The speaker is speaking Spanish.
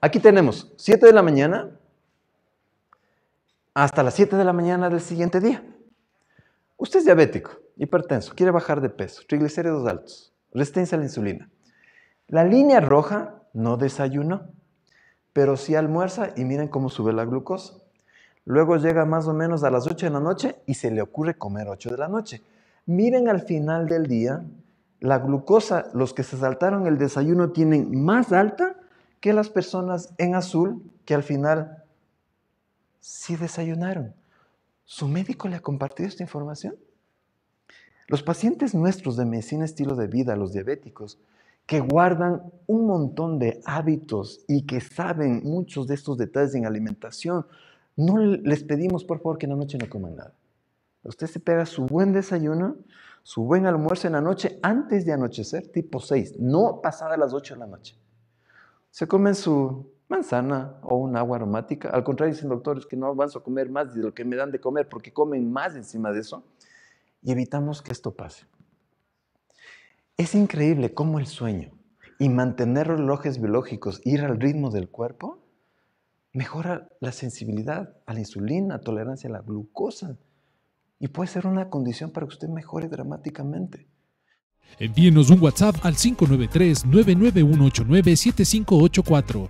Aquí tenemos 7 de la mañana hasta las 7 de la mañana del siguiente día. Usted es diabético, hipertenso, quiere bajar de peso, triglicéridos altos, resistencia a la insulina. La línea roja no desayunó, pero sí almuerza y miren cómo sube la glucosa. Luego llega más o menos a las 8 de la noche y se le ocurre comer 8 de la noche. Miren al final del día, la glucosa, los que se saltaron el desayuno tienen más alta que las personas en azul que al final sí desayunaron. ¿Su médico le ha compartido esta información? Los pacientes nuestros de medicina estilo de vida, los diabéticos, que guardan un montón de hábitos y que saben muchos de estos detalles en alimentación, no les pedimos por favor que en la noche no coman nada. Usted se pega su buen desayuno, su buen almuerzo en la noche antes de anochecer, tipo 6, no pasada las 8 de la noche se comen su manzana o un agua aromática. Al contrario, dicen doctores que no avanzo a comer más de lo que me dan de comer porque comen más encima de eso y evitamos que esto pase. Es increíble cómo el sueño y mantener relojes biológicos, ir al ritmo del cuerpo, mejora la sensibilidad a la insulina, tolerancia a la glucosa y puede ser una condición para que usted mejore dramáticamente. Envíenos un WhatsApp al 593-99189-7584